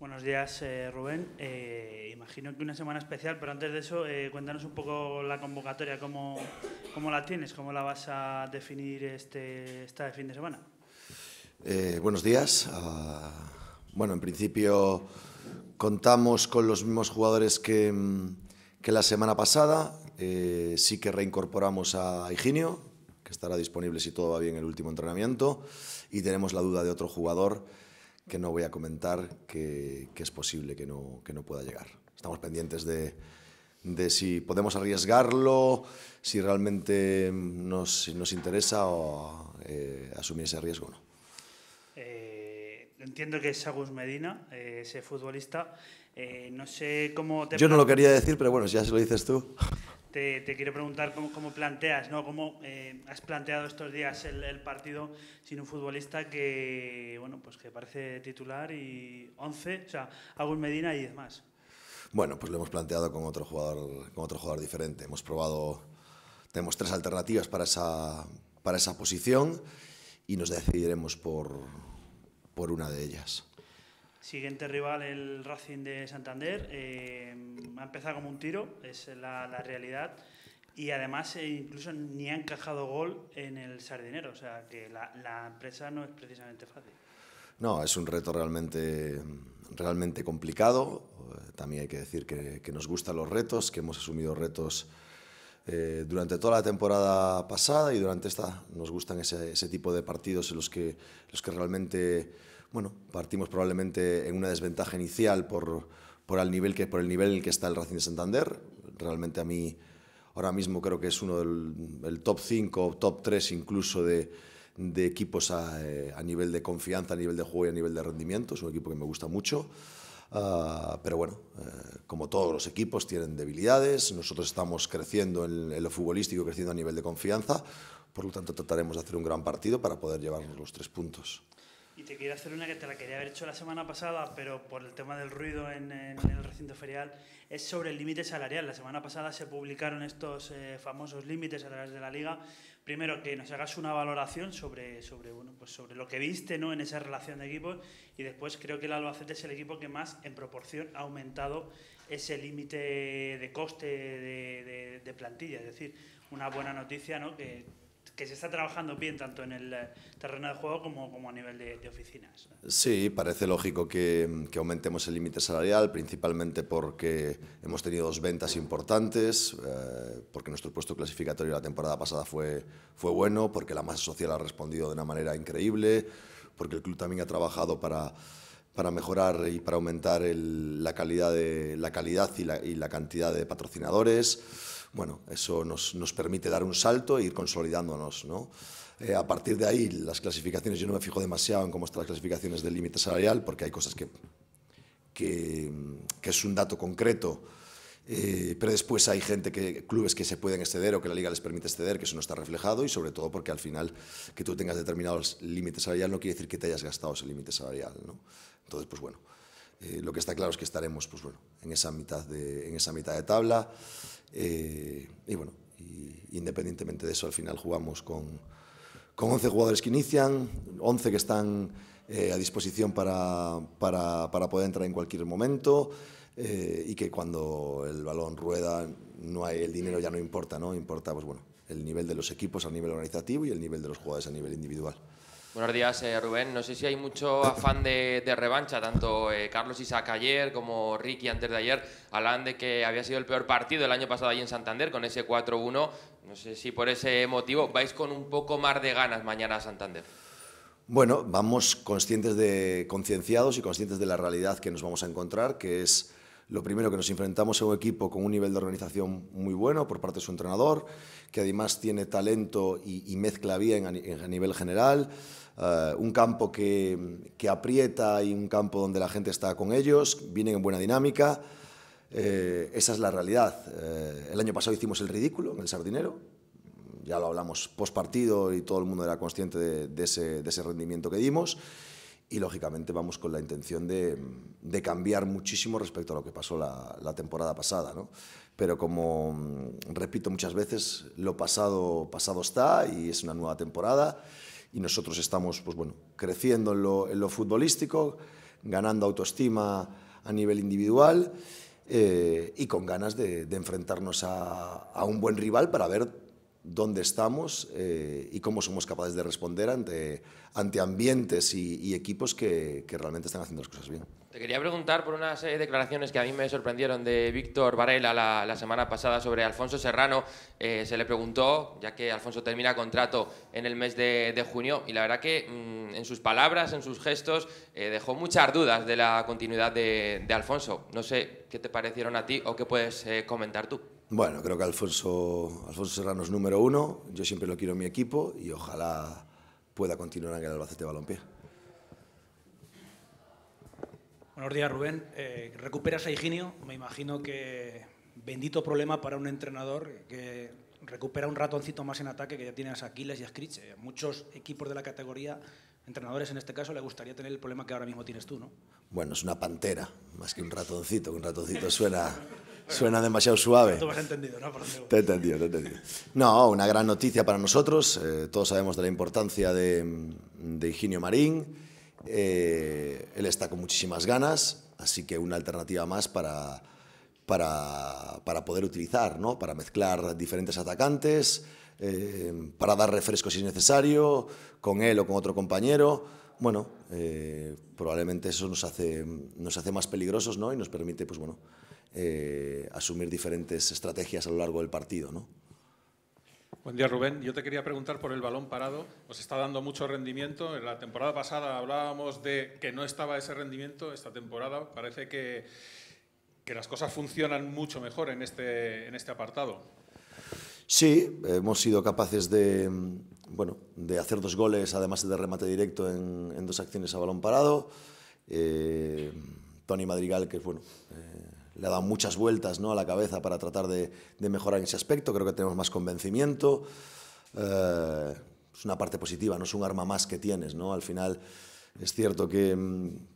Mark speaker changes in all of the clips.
Speaker 1: Buenos días, eh, Rubén. Eh, imagino que una semana especial, pero antes de eso, eh, cuéntanos un poco la convocatoria, cómo, la tienes, cómo la vas a definir este, esta fin de semana.
Speaker 2: buenos días. Ah, bueno, en principio contamos con los mismos jugadores que, mm, que la semana pasada. sí que reincorporamos a Higinio, que estará disponible si todo va bien el último entrenamiento. Y tenemos la duda de otro jugador que no voy a comentar que, es posible que no, que no pueda llegar. Estamos pendientes de, de si podemos arriesgarlo, si realmente nos, nos interesa o, eh, asumir ese riesgo o no.
Speaker 1: Eh, entiendo que es Agus Medina, eh, ese futbolista. no sé cómo Yo no lo quería decir,
Speaker 2: pero bueno, ya se lo dices tú
Speaker 1: te, quiero preguntar cómo, planteas, ¿no? cómo eh, has planteado estos días el, partido sin un futbolista que, bueno, pues que parece titular y 11, o sea, Agus Medina y 10 más.
Speaker 2: Bueno, pues lo hemos planteado con otro jugador, con otro jugador diferente. Hemos probado, tenemos tres alternativas para esa, para esa posición y nos decidiremos por, por una de ellas.
Speaker 1: Siguiente rival, el Racing de Santander. Eh, ha empezado como un tiro, es la, realidad. Y además, eh, incluso ni ha encajado gol en el Sardinero. O sea, que la, empresa no es precisamente fácil.
Speaker 2: No, es un reto realmente, realmente complicado. También hay que decir que, nos gustan los retos, que hemos asumido retos eh, durante toda la temporada pasada y durante esta nos gustan ese, ese tipo de partidos en los que, los que realmente bueno, partimos probablemente en una desventaja inicial por, el nivel en el que está el Racing de Santander. Realmente a mí ahora mismo creo que es uno del top 5, o top 3 incluso de, equipos eh, a, nivel de confianza, a nivel de juego y a nivel de rendimiento. Es un equipo que me gusta mucho. Ah, pero bueno, eh, como todos los equipos tienen debilidades, nosotros estamos creciendo en lo futbolístico, creciendo a nivel de confianza, por lo tanto trataremos de hacer un gran partido para poder llevarnos los tres puntos.
Speaker 1: Y te quiero hacer una que te la quería haber hecho la semana pasada, pero por el tema del ruido en, el recinto ferial, es sobre el límite salarial. La semana pasada se publicaron estos eh, famosos límites a través de la liga. Primero, que nos hagas una valoración sobre, sobre, pues sobre lo que viste ¿no? en esa relación de equipos y después creo que el Albacete es el equipo que más en proporción ha aumentado ese límite de coste de, plantilla. Es decir, una buena noticia ¿no? que que se está trabajando bien tanto en el eh, terreno de juego como, a nivel de, oficinas.
Speaker 2: Sí, parece lógico que, aumentemos el límite salarial, principalmente porque hemos tenido dos ventas importantes, eh, porque nuestro puesto clasificatorio la temporada pasada fue, fue bueno, porque la masa social ha respondido de una manera increíble, porque el club también ha trabajado para mejorar y para aumentar la, calidad la calidad y la cantidad de patrocinadores bueno, eso nos, permite dar un salto e ir consolidándonos, ¿no? Eh, a partir de ahí, las clasificaciones, yo no me fijo demasiado en cómo están las clasificaciones del límite salarial, porque hay cosas que, es un dato concreto, eh, pero después hay gente que, clubes que se pueden exceder o que la liga les permite exceder, que eso no está reflejado y sobre todo porque al final que tú tengas determinados límites salarial no quiere decir que te hayas gastado ese límite salarial. ¿no? Entonces, pues bueno, eh, lo que está claro es que estaremos pues en, esa mitad de, en esa mitad de tabla. Eh, y bueno, independientemente de eso, al final jugamos con, con 11 jugadores que inician, 11 que están eh, a disposición para, poder entrar en cualquier momento. y que cuando el balón rueda, no hay, el dinero ya no importa, ¿no? Importa pues el nivel de los equipos a nivel organizativo y el nivel de los jugadores a nivel individual.
Speaker 3: Buenos días, eh, Rubén. No sé si hay mucho afán de, revancha, tanto eh, Carlos Isaac ayer como Ricky antes de ayer hablaban de que había sido el peor partido el año pasado allí en Santander con ese 4-1. No sé si por ese motivo vais con un poco más de ganas mañana a Santander.
Speaker 2: Bueno, vamos conscientes de, concienciados y conscientes de la realidad que nos vamos a encontrar, que es lo primero que nos enfrentamos a un equipo con un nivel de organización muy bueno por parte de su entrenador, que además tiene talento y, mezcla bien a, nivel general, eh, un campo que, aprieta y un campo donde la gente está con ellos, vienen en buena dinámica. Eh, esa es la realidad. Eh, el año pasado hicimos el ridículo en el Sardinero, ya lo hablamos post partido y todo el mundo era consciente de ese rendimiento que dimos y lógicamente vamos con la intención de, cambiar muchísimo respecto a lo que pasó la, temporada pasada, Pero como mm, repito muchas veces, lo pasado, pasado está y es una nueva temporada y nosotros estamos pues bueno, creciendo en lo, futbolístico, ganando autoestima a nivel individual eh, y con ganas de, enfrentarnos a un buen rival para ver dónde estamos eh, y cómo somos capaces de responder ante, ante ambientes y, equipos que, que, realmente están haciendo las cosas bien.
Speaker 3: Te quería preguntar por unas de declaraciones que a mí me sorprendieron de Víctor Varela la, semana pasada sobre Alfonso Serrano. Eh, se le preguntó, ya que Alfonso termina contrato en el mes de, junio, y la verdad que mm, en sus palabras, en sus gestos, eh, dejó muchas dudas de la continuidad de, de, Alfonso. No sé qué te parecieron a ti o qué puedes comentar tú.
Speaker 2: Bueno, creo que Alfonso, Alfonso Serrano es número uno, yo siempre lo quiero en mi equipo y ojalá pueda continuar en el Albacete Balompié.
Speaker 1: Buenos días, Rubén. Eh, recuperas a Higinio, me imagino que bendito problema para un entrenador que recupera un ratoncito más en ataque que ya tienes a Aquiles y a Scritch. Eh, muchos equipos de la categoría, entrenadores en este caso, le gustaría tener el problema que ahora mismo tienes tú, ¿no?
Speaker 2: Bueno, es una pantera, más que un ratoncito, un ratoncito suena... Suena demasiado suave. Tú me
Speaker 1: has entendido, ¿no?
Speaker 2: Te he entendido, te he entendido. No, una gran noticia para nosotros. Eh, todos sabemos de la importancia de, de Higinio Marín. Eh, él está con muchísimas ganas, así que una alternativa más para, para, para poder utilizar, ¿no? Para mezclar diferentes atacantes, eh, para dar refresco si es necesario, con él o con otro compañero bueno, eh, probablemente eso nos hace, nos hace más peligrosos ¿no? y nos permite pues, bueno, eh, asumir diferentes estrategias a lo largo del partido. ¿no?
Speaker 3: Buen día, Rubén. Yo te quería preguntar por el balón parado. Os está dando mucho rendimiento. En la temporada pasada hablábamos de que no estaba ese rendimiento. Esta temporada parece que, que las cosas funcionan mucho mejor en este, en este apartado.
Speaker 2: Sí, hemos sido capaces de, bueno, de hacer dos goles, además de remate directo en, dos acciones a balón parado. Eh, Tony Madrigal, que bueno, eh, le ha dado muchas vueltas ¿no? a la cabeza para tratar de, mejorar en ese aspecto. Creo que tenemos más convencimiento. Eh, es una parte positiva, no es un arma más que tienes. ¿no? Al final es cierto que,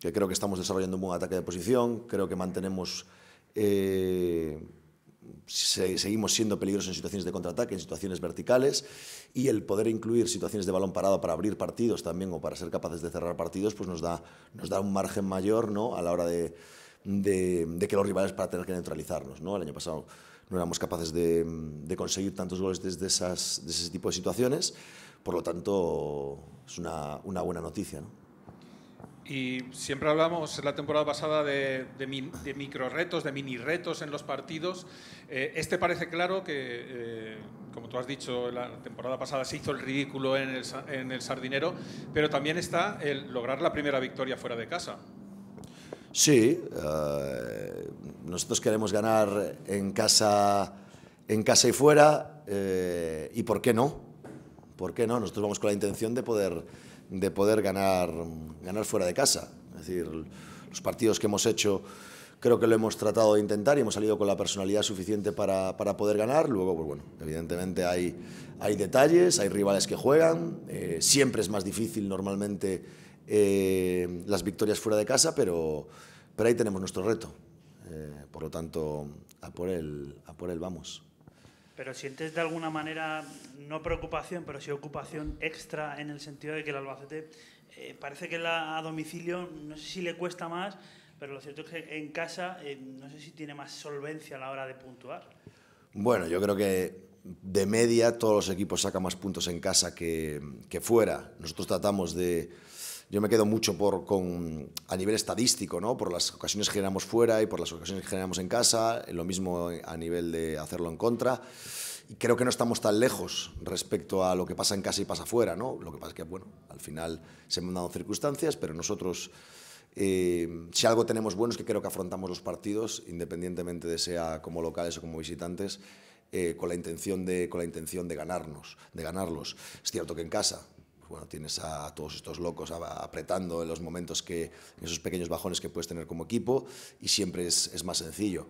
Speaker 2: que creo que estamos desarrollando un buen ataque de posición. Creo que mantenemos seguimos siendo peligrosos en situaciones de contraataque, en situaciones verticales, y el poder incluir situaciones de balón parado para abrir partidos también o para ser capaces de cerrar partidos, pues nos da, nos da un margen mayor a la hora de, que los rivales para tener que neutralizarnos. ¿no? El año pasado no éramos capaces de, conseguir tantos goles desde de ese tipo de situaciones, por lo tanto es una, una buena noticia.
Speaker 3: Y siempre hablamos la temporada pasada de, de, de micro retos, de mini retos en los partidos. Eh, este parece claro que, eh, como tú has dicho, la temporada pasada se hizo el ridículo en el, Sardinero, pero también está el lograr la primera victoria fuera de casa.
Speaker 2: Sí, eh, nosotros queremos ganar en casa, en casa y fuera, y por qué no, por qué no. Nosotros vamos con la intención de poder de poder ganar, ganar fuera de casa. Es decir, los partidos que hemos hecho creo que lo hemos tratado de intentar y hemos salido con la personalidad suficiente para, poder ganar. Luego, pues bueno, evidentemente hay, hay detalles, hay rivales que juegan, eh, siempre es más difícil normalmente eh, las victorias fuera de casa, pero, pero ahí tenemos nuestro reto. Eh, por lo tanto, a por él, a por él vamos.
Speaker 1: Pero sientes de alguna manera, no preocupación, pero sí ocupación extra en el sentido de que el Albacete eh, parece que la, a domicilio, no sé si le cuesta más, pero lo cierto es que en casa eh, no sé si tiene más solvencia a la hora de puntuar.
Speaker 2: Bueno, yo creo que de media todos los equipos sacan más puntos en casa que fuera. Nosotros tratamos de yo me quedo mucho con, a nivel estadístico, ¿no? por las ocasiones que generamos fuera y por las ocasiones que generamos en casa, lo mismo a nivel de hacerlo en contra. Y creo que no estamos tan lejos respecto a lo que pasa en casa y pasa fuera. ¿no? Lo que pasa es que, bueno, al final se han dado circunstancias, pero nosotros... Eh, si algo tenemos bueno es que creo que afrontamos los partidos, independientemente de sea como locales o como visitantes, eh, con, la intención de, con la intención de ganarnos, de ganarlos. Es cierto que en casa bueno, tienes a, todos estos locos apretando en los momentos que, esos pequeños bajones que puedes tener como equipo y siempre es, más sencillo.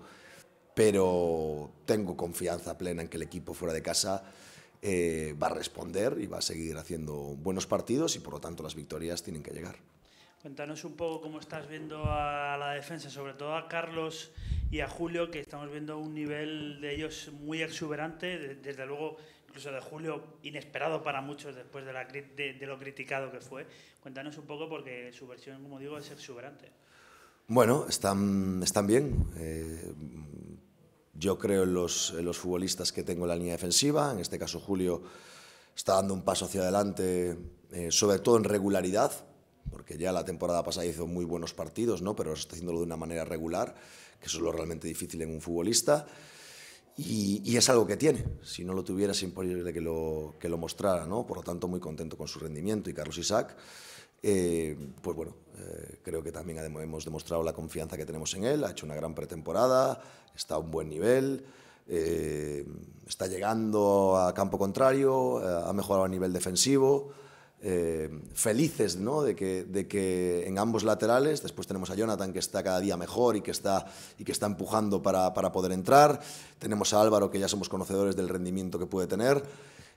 Speaker 2: Pero tengo confianza plena en que el equipo fuera de casa eh, va a responder y va a seguir haciendo buenos partidos y por lo tanto las victorias tienen que llegar.
Speaker 1: Cuéntanos un poco cómo estás viendo a la defensa, sobre todo a Carlos y a Julio, que estamos viendo un nivel de ellos muy exuberante, desde luego de Julio, inesperado para muchos después de, la, de, lo criticado que fue. Cuéntanos un poco porque su versión, como digo, es exuberante.
Speaker 2: Bueno, están, están bien. Eh, yo creo en los, en los, futbolistas que tengo en la línea defensiva. En este caso, Julio está dando un paso hacia adelante, eh, sobre todo en regularidad, porque ya la temporada pasada hizo muy buenos partidos, ¿no? pero está haciéndolo de una manera regular, que eso es lo realmente difícil en un futbolista. Y, es algo que tiene. Si no lo tuviera, es imposible que lo, que lo mostrara, ¿no? Por lo tanto, muy contento con su rendimiento. Y Carlos Isaac, eh, pues bueno, eh, creo que también hemos demostrado la confianza que tenemos en él. Ha hecho una gran pretemporada, está a un buen nivel, eh, está llegando a campo contrario, ha mejorado a nivel defensivo. Eh, felices de, que, en ambos laterales, después tenemos a Jonathan que está cada día mejor y que está, y que está empujando para, poder entrar, tenemos a Álvaro que ya somos conocedores del rendimiento que puede tener.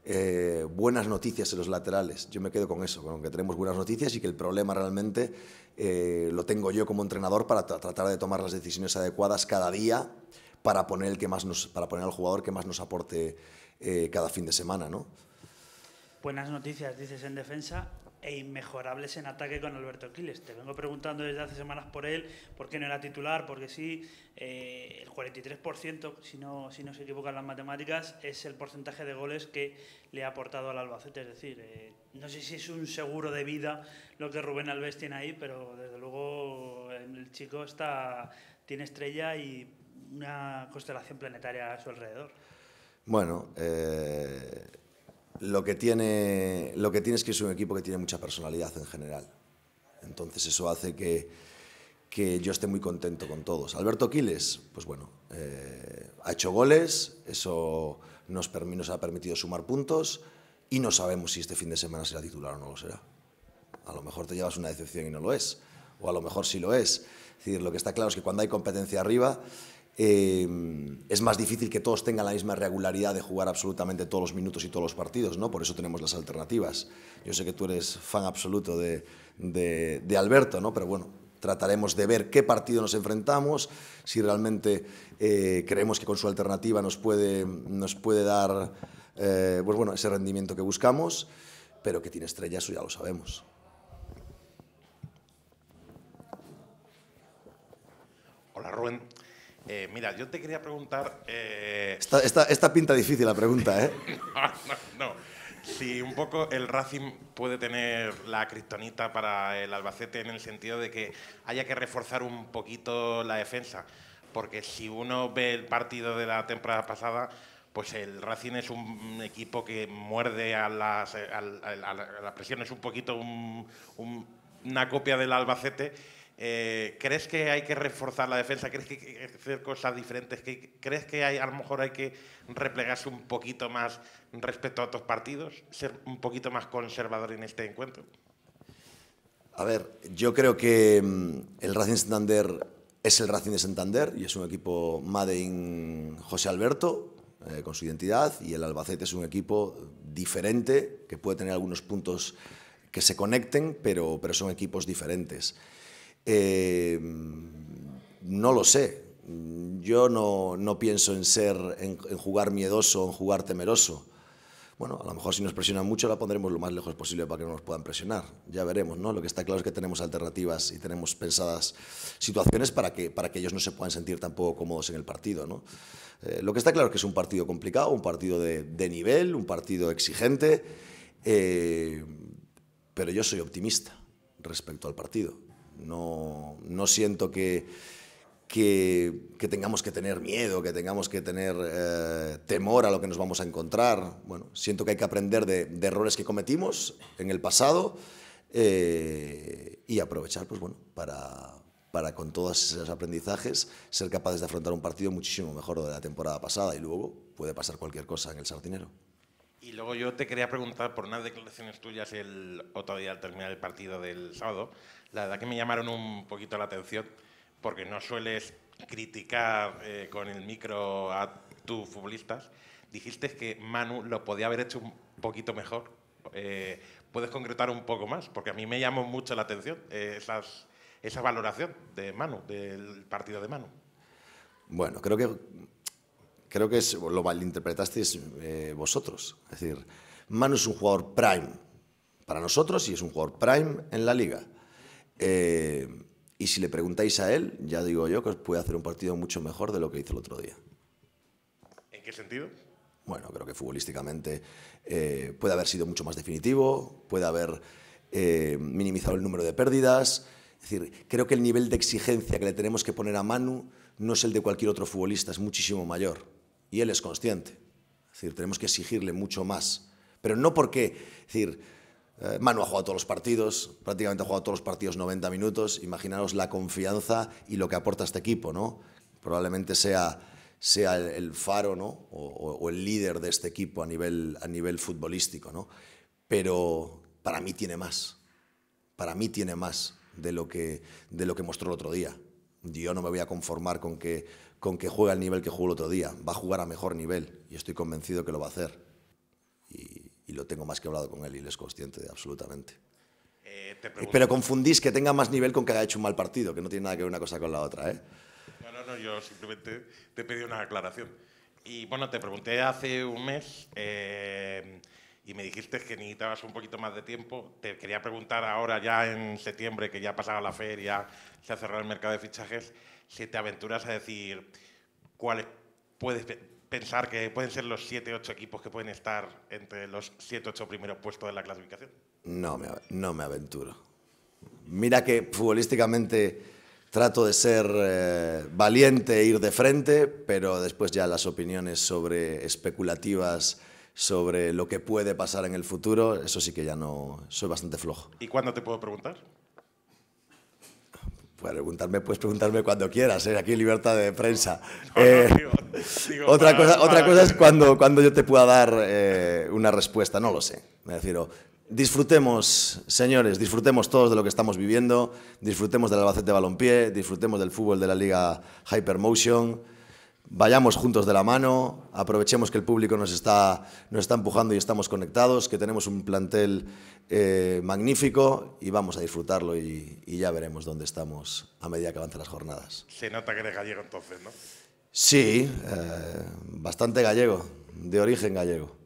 Speaker 2: Eh, buenas noticias en los laterales. Yo me quedo con eso, con que tenemos buenas noticias y que el problema realmente eh, lo tengo yo como entrenador para tratar de tomar las decisiones adecuadas cada día para poner, que más nos, para poner al jugador que más nos aporte cada fin de semana.
Speaker 1: Buenas noticias, dices, en defensa e inmejorables en ataque con Alberto Quiles. Te vengo preguntando desde hace semanas por él, por qué no era titular, porque sí, eh, el 43%, si no, si no se equivocan las matemáticas, es el porcentaje de goles que le ha aportado al Albacete. Es decir, eh, no sé si es un seguro de vida lo que Rubén Alves tiene ahí, pero desde luego el chico está, tiene estrella y una constelación planetaria a su alrededor.
Speaker 2: Bueno, eh, lo que tiene, lo que es que es un equipo que tiene mucha personalidad en general. Entonces eso hace que, que yo esté muy contento con todos. Alberto Quiles, pues bueno, eh, ha hecho goles, eso nos, nos ha permitido sumar puntos y no sabemos si este fin de semana será titular o no lo será. A lo mejor te llevas una decepción y no lo es, o a lo mejor sí lo es. Es decir, lo que está claro es que cuando hay competencia arriba, es más difícil que todos tengan la misma regularidad de jugar absolutamente todos los minutos y todos los partidos, ¿no? Por eso tenemos las alternativas. Yo sé que tú eres fan absoluto de, de, Alberto, ¿no? Pero bueno, trataremos de ver qué partido nos enfrentamos, si realmente eh, creemos que con su alternativa nos puede, nos puede dar eh, pues bueno, ese rendimiento que buscamos, pero que tiene estrella, eso ya lo sabemos.
Speaker 3: Hola Rubén, eh, mira, yo te quería preguntar... Eh, esta,
Speaker 2: pinta difícil la pregunta, ¿eh?
Speaker 3: no, no, no. Si un poco el Racing puede tener la criptonita para el Albacete en el sentido de que haya que reforzar un poquito la defensa. Porque si uno ve el partido de la temporada pasada, pues el Racing es un equipo que muerde a las, eh, presión, es un poquito una copia del Albacete eh, ¿Crees que hay que reforzar la defensa? ¿Crees que hay que hacer cosas diferentes? ¿Crees que hay, a lo mejor hay que replegarse un poquito más respecto a otros partidos? ¿Ser un poquito más conservador en este encuentro?
Speaker 2: A ver, yo creo que mm, el Racing Santander es el Racing de Santander y es un equipo made in José Alberto, eh, con su identidad, y el Albacete es un equipo diferente, que puede tener algunos puntos que se conecten, pero, pero son equipos diferentes. Em, no lo sé. Yo no, no pienso en ser, en, jugar miedoso, en jugar temeroso. Bueno, a lo mejor si nos presionan mucho la pondremos lo más lejos posible para que no nos puedan presionar. Ya veremos, ¿no? Lo que está claro es que tenemos alternativas y tenemos pensadas situaciones para que, para que ellos no se puedan sentir tampoco cómodos en el partido, ¿no? Eh, lo que está claro es que es un partido complicado, un partido de, nivel, un partido exigente, eh, pero yo soy optimista respecto al partido. No, siento que, que, tengamos que tener miedo, que tengamos que tener eh, temor a lo que nos vamos a encontrar. Bueno, siento que hay que aprender de, errores que cometimos en el pasado eh, y aprovechar, pues bueno, para, para con todos esos aprendizajes ser capaces de afrontar un partido muchísimo mejor de la temporada pasada y luego puede pasar cualquier cosa en el sardinero.
Speaker 3: Y luego yo te quería preguntar por unas declaraciones tuyas el otro día al terminar el partido del sábado. La verdad que me llamaron un poquito la atención porque no sueles criticar eh, con el micro a tus futbolistas. Dijiste que Manu lo podía haber hecho un poquito mejor. Eh, ¿Puedes concretar un poco más? Porque a mí me llamó mucho la atención eh, esas, esa valoración de Manu, del partido de Manu.
Speaker 2: Bueno, creo que creo que es, lo malinterpretasteis eh, vosotros. Es decir, Manu es un jugador prime para nosotros y es un jugador prime en la liga. Eh, y si le preguntáis a él, ya digo yo que puede hacer un partido mucho mejor de lo que hizo el otro día. ¿En qué sentido? Bueno, creo que futbolísticamente eh, puede haber sido mucho más definitivo, puede haber minimizado el número de pérdidas. Es decir, creo que el nivel de exigencia que le tenemos que poner a Manu no es el de cualquier otro futbolista, es muchísimo mayor. Y él es consciente. Es decir, tenemos que exigirle mucho más. Pero no porque, es decir, eh, Manu ha jugado todos los partidos, prácticamente ha jugado todos los partidos 90 minutos. Imaginaros la confianza y lo que aporta este equipo, ¿no? Probablemente sea, sea el, faro, ¿no? O, el líder de este equipo a nivel, a nivel futbolístico, ¿no? Pero para mí tiene más. Para mí tiene más de lo que, de lo que mostró el otro día. Yo no me voy a conformar con que, con que juegue al nivel que jugó el otro día. Va a jugar a mejor nivel y estoy convencido que lo va a hacer. Y, lo tengo más que hablado con él y él es consciente de absolutamente. Eh, eh, pero confundís que tenga más nivel con que haya hecho un mal partido, que no tiene nada que ver una cosa con la otra. ¿eh?
Speaker 3: No, no, yo simplemente te pedí una aclaración. Y bueno, te pregunté hace un mes eh, y me dijiste que necesitabas un poquito más de tiempo. Te quería preguntar ahora, ya en septiembre, que ya ha pasado la feria, se ha cerrado el mercado de fichajes, si te aventuras a decir cuáles puedes pensar que pueden ser los 7, 8 equipos que pueden estar entre los 7, 8 primeros puestos de la clasificación.
Speaker 2: No me, no me aventuro. Mira que futbolísticamente trato de ser eh, valiente e ir de frente, pero después ya las opiniones sobre especulativas sobre lo que puede pasar en el futuro, eso sí que ya no soy bastante flojo.
Speaker 3: ¿Y cuándo te puedo preguntar?
Speaker 2: Puedes preguntarme, puedes preguntarme cuando quieras, ¿eh? aquí libertad de prensa. Eh, otra, cosa, es cuando, cuando yo te pueda dar eh, una respuesta, no lo sé. Me refiero, disfrutemos, señores, disfrutemos todos de lo que estamos viviendo, disfrutemos del Albacete Balompié, disfrutemos del fútbol de la Liga Hypermotion vayamos juntos de la mano, aprovechemos que el público nos está, está empujando y estamos conectados, que tenemos un plantel eh, magnífico y vamos a disfrutarlo y, ya veremos dónde estamos a medida que avancen las jornadas.
Speaker 3: Se nota que eres gallego entonces, ¿no?
Speaker 2: Sí, eh, bastante gallego, de origen gallego.